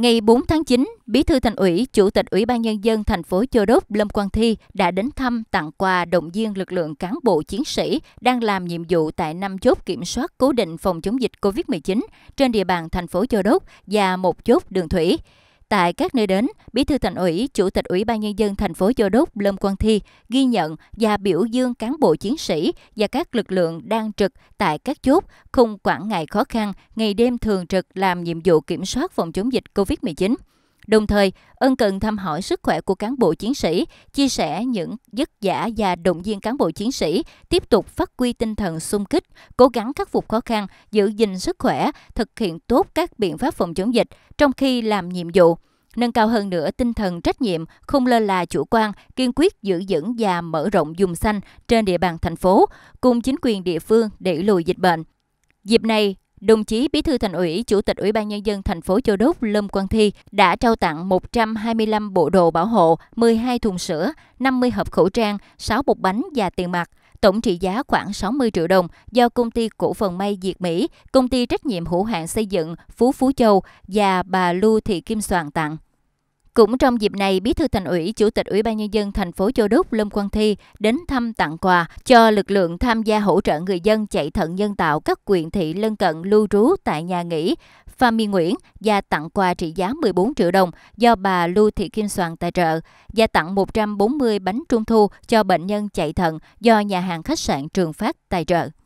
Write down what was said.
Ngày 4 tháng 9, Bí thư Thành ủy, Chủ tịch Ủy ban nhân dân thành phố Châu Đốc Lâm Quang Thi đã đến thăm tặng quà động viên lực lượng cán bộ chiến sĩ đang làm nhiệm vụ tại năm chốt kiểm soát cố định phòng chống dịch COVID-19 trên địa bàn thành phố Châu Đốc và một chốt đường thủy. Tại các nơi đến, Bí thư Thành ủy, Chủ tịch Ủy ban nhân dân thành phố Giô Đốc Lâm Quang Thi ghi nhận và biểu dương cán bộ chiến sĩ và các lực lượng đang trực tại các chốt không quản ngại khó khăn, ngày đêm thường trực làm nhiệm vụ kiểm soát phòng chống dịch COVID-19. Đồng thời, ân cần thăm hỏi sức khỏe của cán bộ chiến sĩ, chia sẻ những dứt giả và động viên cán bộ chiến sĩ tiếp tục phát huy tinh thần sung kích, cố gắng khắc phục khó khăn, giữ gìn sức khỏe, thực hiện tốt các biện pháp phòng chống dịch trong khi làm nhiệm vụ nâng cao hơn nữa tinh thần trách nhiệm, không lơ là chủ quan, kiên quyết giữ vững và mở rộng vùng xanh trên địa bàn thành phố cùng chính quyền địa phương để lùi dịch bệnh. Dịp này, Đồng chí Bí thư Thành ủy, Chủ tịch Ủy ban nhân dân thành phố Châu Đốc Lâm Quang Thi đã trao tặng 125 bộ đồ bảo hộ, 12 thùng sữa, 50 hộp khẩu trang, 6 bột bánh và tiền mặt tổng trị giá khoảng 60 triệu đồng do công ty cổ phần may Diệt Mỹ, công ty trách nhiệm hữu hạn xây dựng Phú Phú Châu và bà Lưu Thị Kim Soàn tặng. Cũng trong dịp này, Bí thư Thành ủy, Chủ tịch Ủy ban nhân dân thành phố Châu Đốc Lâm Quang Thi đến thăm tặng quà cho lực lượng tham gia hỗ trợ người dân chạy thận nhân tạo các quyện thị lân cận lưu trú tại nhà nghỉ Pha Mi Nguyễn và tặng quà trị giá 14 triệu đồng do bà Lưu Thị Kim Soàn tài trợ và tặng 140 bánh trung thu cho bệnh nhân chạy thận do nhà hàng khách sạn Trường Phát tài trợ.